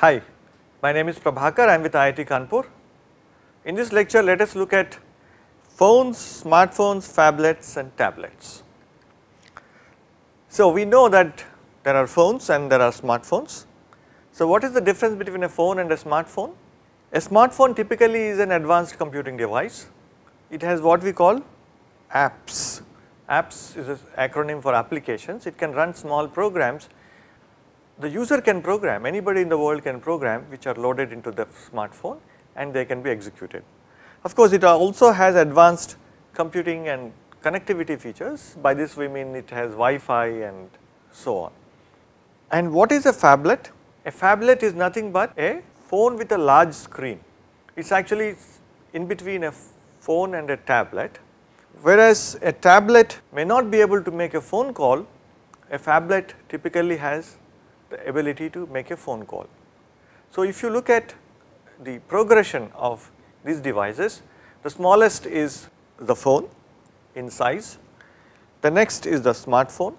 Hi, my name is Prabhakar, I am with IIT Kanpur. In this lecture, let us look at phones, smartphones, phablets and tablets. So, we know that there are phones and there are smartphones. So, what is the difference between a phone and a smartphone? A smartphone typically is an advanced computing device. It has what we call apps. Apps is an acronym for applications. It can run small programs the user can program, anybody in the world can program which are loaded into the smartphone and they can be executed. Of course, it also has advanced computing and connectivity features. By this we mean it has Wi-Fi and so on. And what is a phablet? A phablet is nothing but a phone with a large screen. It is actually in between a phone and a tablet. Whereas a tablet may not be able to make a phone call, a phablet typically has the ability to make a phone call. So, if you look at the progression of these devices, the smallest is the phone in size, the next is the smartphone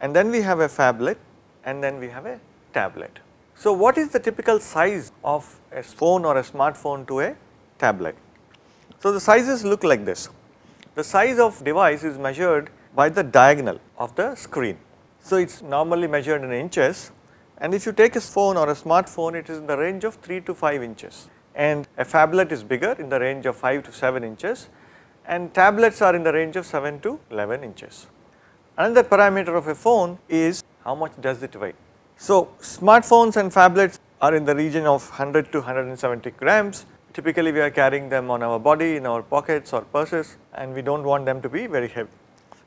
and then we have a phablet and then we have a tablet. So, what is the typical size of a phone or a smartphone to a tablet? So, the sizes look like this. The size of device is measured by the diagonal of the screen. So, it is normally measured in inches and if you take a phone or a smartphone it is in the range of 3 to 5 inches and a phablet is bigger in the range of 5 to 7 inches and tablets are in the range of 7 to 11 inches. Another parameter of a phone is how much does it weigh. So, smartphones and phablets are in the region of 100 to 170 grams. Typically we are carrying them on our body, in our pockets or purses and we do not want them to be very heavy.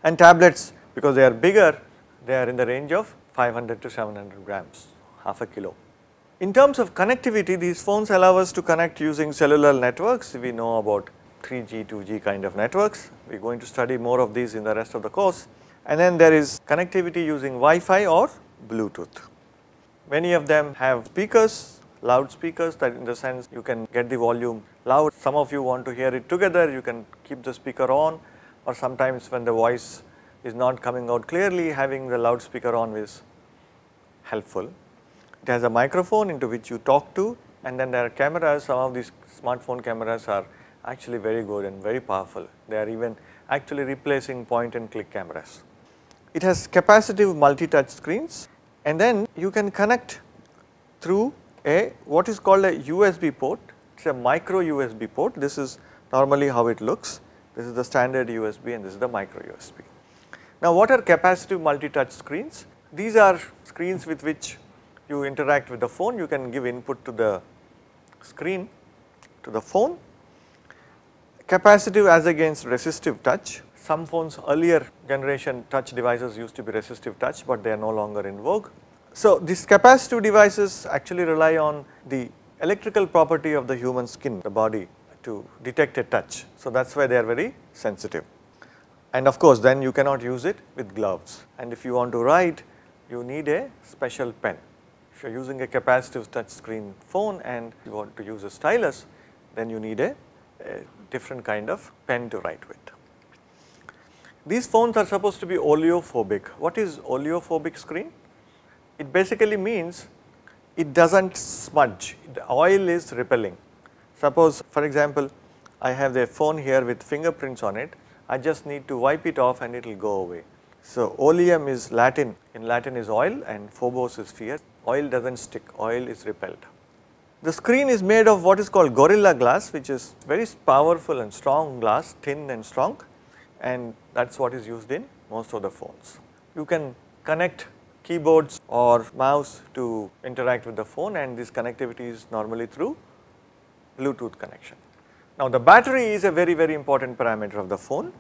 And tablets because they are bigger they are in the range of 500 to 700 grams, half a kilo. In terms of connectivity, these phones allow us to connect using cellular networks. We know about 3G, 2G kind of networks. We are going to study more of these in the rest of the course. And then there is connectivity using Wi-Fi or Bluetooth. Many of them have speakers, loudspeakers that in the sense you can get the volume loud. Some of you want to hear it together, you can keep the speaker on or sometimes when the voice is not coming out clearly having the loudspeaker on is helpful. It has a microphone into which you talk to and then there are cameras some of these smartphone cameras are actually very good and very powerful. They are even actually replacing point and click cameras. It has capacitive multi-touch screens and then you can connect through a what is called a USB port, it is a micro USB port. This is normally how it looks. This is the standard USB and this is the micro USB. Now what are capacitive multi-touch screens? These are screens with which you interact with the phone, you can give input to the screen to the phone. Capacitive as against resistive touch, some phones earlier generation touch devices used to be resistive touch, but they are no longer in vogue. So, these capacitive devices actually rely on the electrical property of the human skin, the body to detect a touch. So, that is why they are very sensitive and of course then you cannot use it with gloves and if you want to write you need a special pen. If you are using a capacitive touch screen phone and you want to use a stylus then you need a, a different kind of pen to write with. These phones are supposed to be oleophobic. What is oleophobic screen? It basically means it does not smudge, the oil is repelling. Suppose for example, I have the phone here with fingerprints on it I just need to wipe it off and it will go away. So oleum is Latin, in Latin is oil and phobos is fear, oil does not stick, oil is repelled. The screen is made of what is called gorilla glass which is very powerful and strong glass, thin and strong and that is what is used in most of the phones. You can connect keyboards or mouse to interact with the phone and this connectivity is normally through Bluetooth connection. Now the battery is a very very important parameter of the phone.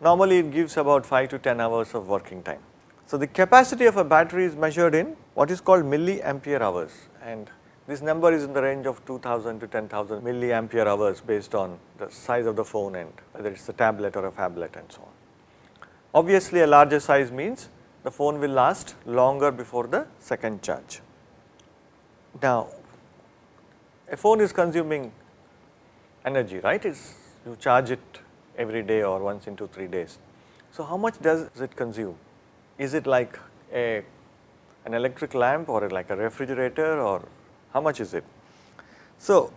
Normally it gives about 5 to 10 hours of working time. So the capacity of a battery is measured in what is called milliampere hours and this number is in the range of 2000 to 10,000 milliampere hours based on the size of the phone and whether it is a tablet or a phablet and so on. Obviously a larger size means the phone will last longer before the second charge. Now a phone is consuming energy, right? It's, you charge it every day or once into 3 days. So how much does it consume? Is it like a, an electric lamp or like a refrigerator or how much is it? So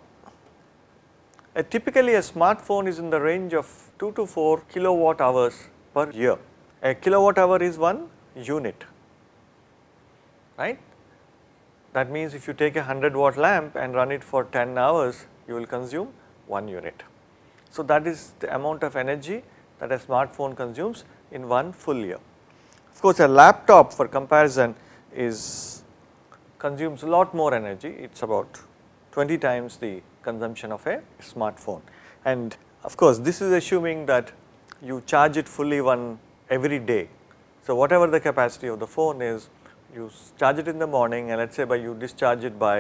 a typically a smartphone is in the range of 2 to 4 kilowatt hours per year. A kilowatt hour is one unit, right? That means if you take a 100 watt lamp and run it for 10 hours, you will consume 1 unit. So, that is the amount of energy that a smartphone consumes in one full year. Of course, a laptop for comparison is consumes a lot more energy, it is about 20 times the consumption of a smartphone. And of course, this is assuming that you charge it fully one every day. So, whatever the capacity of the phone is, you charge it in the morning and let us say by you discharge it by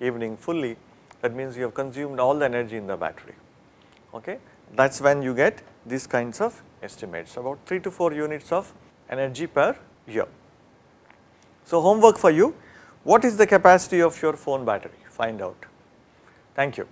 evening fully, that means you have consumed all the energy in the battery. Okay? That is when you get these kinds of estimates about 3 to 4 units of energy per year. So, homework for you what is the capacity of your phone battery find out. Thank you.